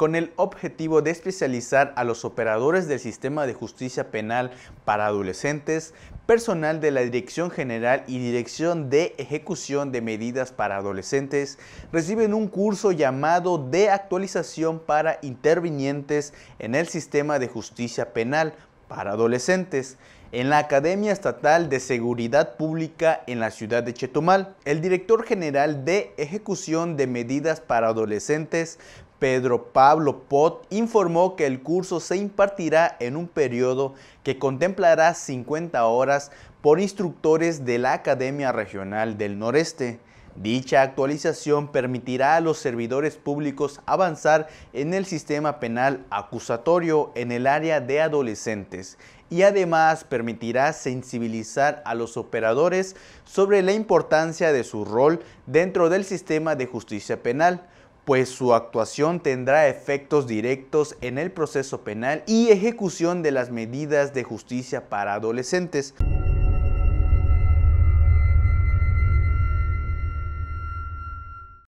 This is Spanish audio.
con el objetivo de especializar a los operadores del sistema de justicia penal para adolescentes, personal de la Dirección General y Dirección de Ejecución de Medidas para Adolescentes, reciben un curso llamado de actualización para intervinientes en el sistema de justicia penal para adolescentes en la Academia Estatal de Seguridad Pública en la ciudad de Chetumal. El director general de Ejecución de Medidas para Adolescentes Pedro Pablo Pot informó que el curso se impartirá en un periodo que contemplará 50 horas por instructores de la Academia Regional del Noreste. Dicha actualización permitirá a los servidores públicos avanzar en el sistema penal acusatorio en el área de adolescentes y además permitirá sensibilizar a los operadores sobre la importancia de su rol dentro del sistema de justicia penal pues su actuación tendrá efectos directos en el proceso penal y ejecución de las medidas de justicia para adolescentes.